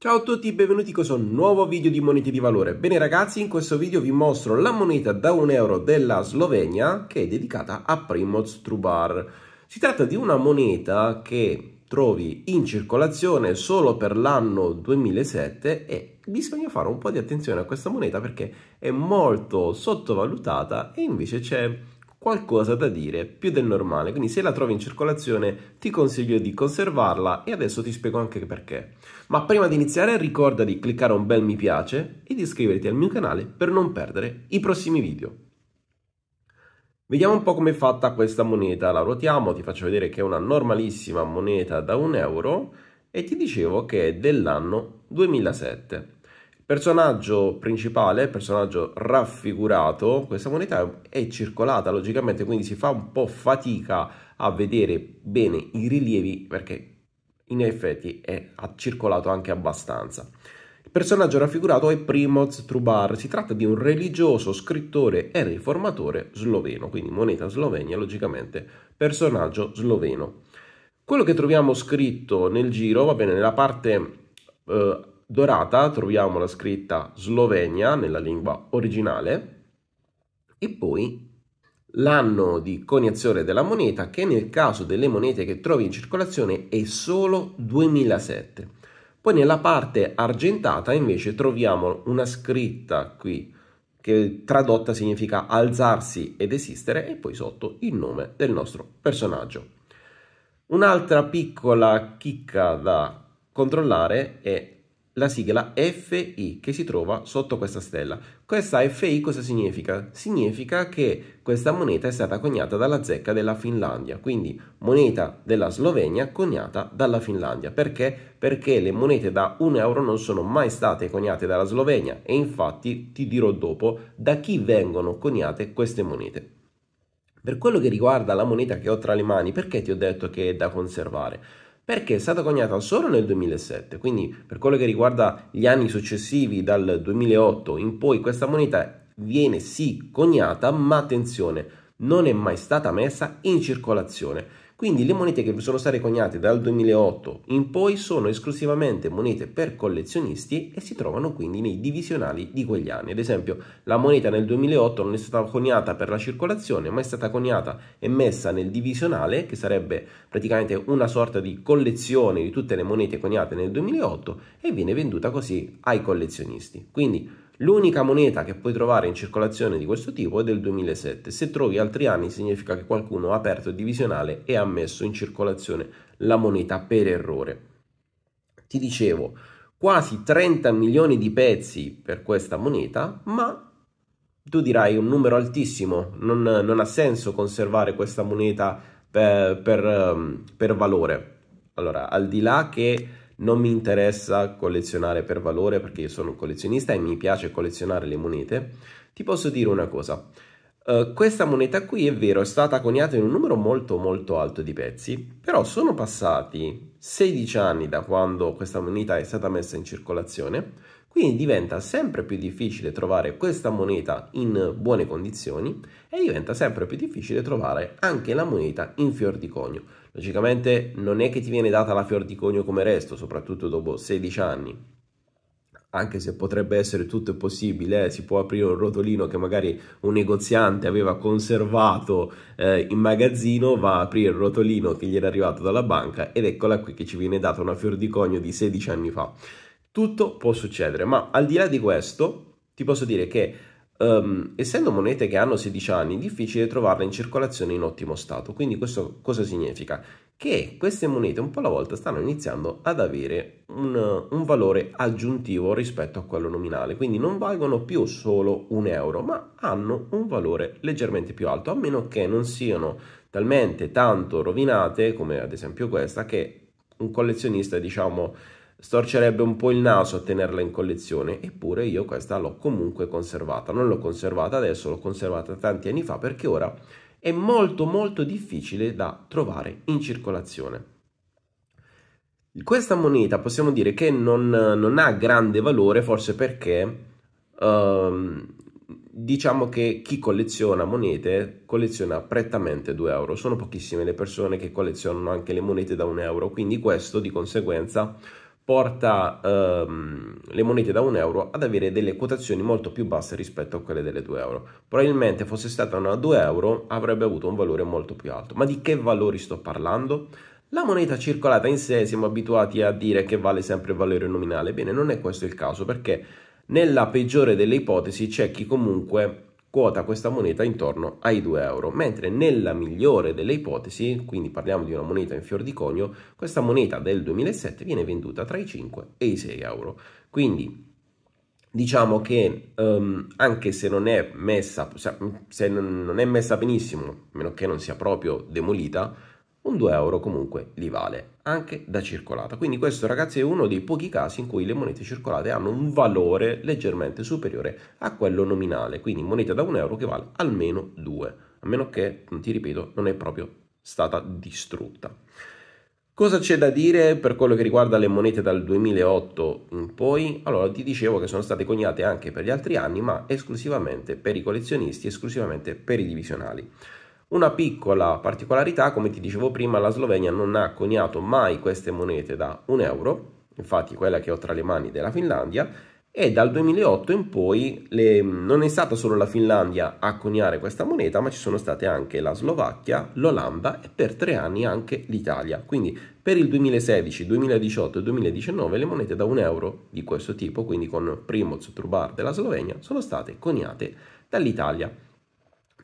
Ciao a tutti e benvenuti in questo nuovo video di monete di valore. Bene ragazzi, in questo video vi mostro la moneta da 1 euro della Slovenia che è dedicata a Primoz Trubar. Si tratta di una moneta che trovi in circolazione solo per l'anno 2007 e bisogna fare un po' di attenzione a questa moneta perché è molto sottovalutata e invece c'è qualcosa da dire, più del normale, quindi se la trovi in circolazione ti consiglio di conservarla e adesso ti spiego anche perché. Ma prima di iniziare ricorda di cliccare un bel mi piace e di iscriverti al mio canale per non perdere i prossimi video. Vediamo un po' come è fatta questa moneta, la ruotiamo, ti faccio vedere che è una normalissima moneta da un euro e ti dicevo che è dell'anno 2007. Personaggio principale, personaggio raffigurato, questa moneta è circolata logicamente, quindi si fa un po' fatica a vedere bene i rilievi perché in effetti è circolato anche abbastanza. Il personaggio raffigurato è Primoz Trubar, si tratta di un religioso, scrittore e riformatore sloveno, quindi moneta slovenia, logicamente personaggio sloveno. Quello che troviamo scritto nel giro, va bene, nella parte... Eh, dorata troviamo la scritta Slovenia nella lingua originale e poi l'anno di coniazione della moneta che nel caso delle monete che trovi in circolazione è solo 2007. Poi nella parte argentata invece troviamo una scritta qui che tradotta significa alzarsi ed esistere e poi sotto il nome del nostro personaggio. Un'altra piccola chicca da controllare è la sigla FI che si trova sotto questa stella. Questa FI cosa significa? Significa che questa moneta è stata coniata dalla zecca della Finlandia, quindi moneta della Slovenia coniata dalla Finlandia. Perché? Perché le monete da 1 euro non sono mai state coniate dalla Slovenia e infatti ti dirò dopo da chi vengono coniate queste monete. Per quello che riguarda la moneta che ho tra le mani, perché ti ho detto che è da conservare? perché è stata coniata solo nel 2007, quindi per quello che riguarda gli anni successivi dal 2008 in poi questa moneta viene sì coniata, ma attenzione, non è mai stata messa in circolazione quindi le monete che sono state coniate dal 2008 in poi sono esclusivamente monete per collezionisti e si trovano quindi nei divisionali di quegli anni. Ad esempio, la moneta nel 2008 non è stata coniata per la circolazione, ma è stata coniata e messa nel divisionale, che sarebbe praticamente una sorta di collezione di tutte le monete coniate nel 2008 e viene venduta così ai collezionisti. Quindi L'unica moneta che puoi trovare in circolazione di questo tipo è del 2007. Se trovi altri anni significa che qualcuno ha aperto il divisionale e ha messo in circolazione la moneta per errore. Ti dicevo, quasi 30 milioni di pezzi per questa moneta, ma tu dirai un numero altissimo, non, non ha senso conservare questa moneta eh, per, per, ehm, per valore. Allora, al di là che non mi interessa collezionare per valore perché io sono un collezionista e mi piace collezionare le monete, ti posso dire una cosa. Uh, questa moneta qui è vero, è stata coniata in un numero molto molto alto di pezzi, però sono passati 16 anni da quando questa moneta è stata messa in circolazione, quindi diventa sempre più difficile trovare questa moneta in buone condizioni e diventa sempre più difficile trovare anche la moneta in fior di conio. Logicamente non è che ti viene data la fior di conio come resto, soprattutto dopo 16 anni, anche se potrebbe essere tutto possibile, eh, si può aprire un rotolino che magari un negoziante aveva conservato eh, in magazzino, va a aprire il rotolino che gli era arrivato dalla banca ed eccola qui che ci viene data una fior di conio di 16 anni fa. Tutto può succedere, ma al di là di questo ti posso dire che Um, essendo monete che hanno 16 anni, è difficile trovarle in circolazione in ottimo stato. Quindi questo cosa significa? Che queste monete un po' alla volta stanno iniziando ad avere un, un valore aggiuntivo rispetto a quello nominale. Quindi non valgono più solo un euro, ma hanno un valore leggermente più alto, a meno che non siano talmente tanto rovinate, come ad esempio questa, che un collezionista, diciamo, storcerebbe un po' il naso a tenerla in collezione, eppure io questa l'ho comunque conservata. Non l'ho conservata adesso, l'ho conservata tanti anni fa perché ora è molto molto difficile da trovare in circolazione. Questa moneta possiamo dire che non, non ha grande valore forse perché ehm, diciamo che chi colleziona monete colleziona prettamente 2 euro. Sono pochissime le persone che collezionano anche le monete da 1 euro, quindi questo di conseguenza porta ehm, le monete da 1 euro ad avere delle quotazioni molto più basse rispetto a quelle delle 2 euro. Probabilmente fosse stata una 2 euro avrebbe avuto un valore molto più alto. Ma di che valori sto parlando? La moneta circolata in sé siamo abituati a dire che vale sempre il valore nominale. Bene, non è questo il caso perché nella peggiore delle ipotesi c'è chi comunque quota questa moneta intorno ai 2 euro, mentre nella migliore delle ipotesi, quindi parliamo di una moneta in fior di conio, questa moneta del 2007 viene venduta tra i 5 e i 6 euro. Quindi diciamo che um, anche se non è messa se non è messa benissimo, a meno che non sia proprio demolita, un 2 euro comunque li vale anche da circolata quindi questo ragazzi è uno dei pochi casi in cui le monete circolate hanno un valore leggermente superiore a quello nominale quindi moneta da 1 euro che vale almeno 2 a meno che non ti ripeto non è proprio stata distrutta Cosa c'è da dire per quello che riguarda le monete dal 2008 in poi? Allora ti dicevo che sono state coniate anche per gli altri anni ma esclusivamente per i collezionisti, esclusivamente per i divisionali. Una piccola particolarità, come ti dicevo prima, la Slovenia non ha coniato mai queste monete da un euro, infatti quella che ho tra le mani della Finlandia, e dal 2008 in poi le, non è stata solo la Finlandia a coniare questa moneta, ma ci sono state anche la Slovacchia, l'Olanda e per tre anni anche l'Italia. Quindi per il 2016, 2018 e 2019 le monete da un euro di questo tipo, quindi con Primoz Trubar della Slovenia, sono state coniate dall'Italia.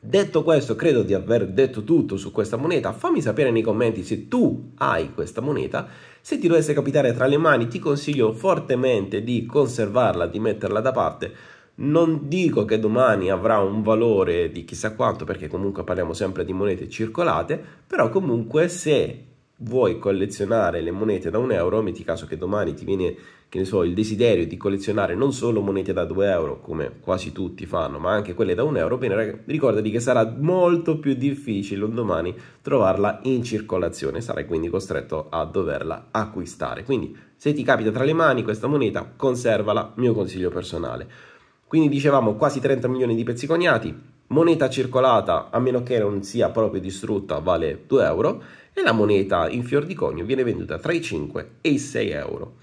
Detto questo, credo di aver detto tutto su questa moneta. Fammi sapere nei commenti se tu hai questa moneta. Se ti dovesse capitare tra le mani, ti consiglio fortemente di conservarla, di metterla da parte. Non dico che domani avrà un valore di chissà quanto, perché comunque parliamo sempre di monete circolate, però comunque se vuoi collezionare le monete da un euro, metti caso che domani ti viene che ne so, il desiderio di collezionare non solo monete da 2 euro, come quasi tutti fanno, ma anche quelle da 1 euro, bene, ricordati che sarà molto più difficile un domani trovarla in circolazione, sarai quindi costretto a doverla acquistare. Quindi, se ti capita tra le mani questa moneta, conservala, mio consiglio personale. Quindi dicevamo quasi 30 milioni di pezzi coniati, moneta circolata, a meno che non sia proprio distrutta, vale 2 euro e la moneta in fior di conio viene venduta tra i 5 e i 6 euro.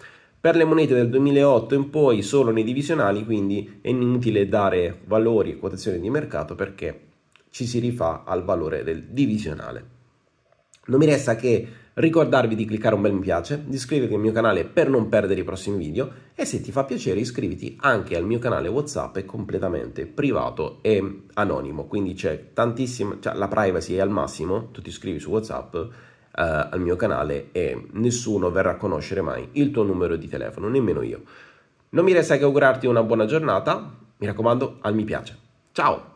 Per le monete del 2008 in poi solo nei divisionali, quindi è inutile dare valori e quotazioni di mercato perché ci si rifà al valore del divisionale. Non mi resta che ricordarvi di cliccare un bel mi piace, di iscriverti al mio canale per non perdere i prossimi video e se ti fa piacere iscriviti anche al mio canale WhatsApp, è completamente privato e anonimo, quindi c'è tantissima, cioè la privacy è al massimo, tu ti iscrivi su WhatsApp eh, al mio canale e nessuno verrà a conoscere mai il tuo numero di telefono, nemmeno io. Non mi resta che augurarti una buona giornata, mi raccomando al mi piace. Ciao!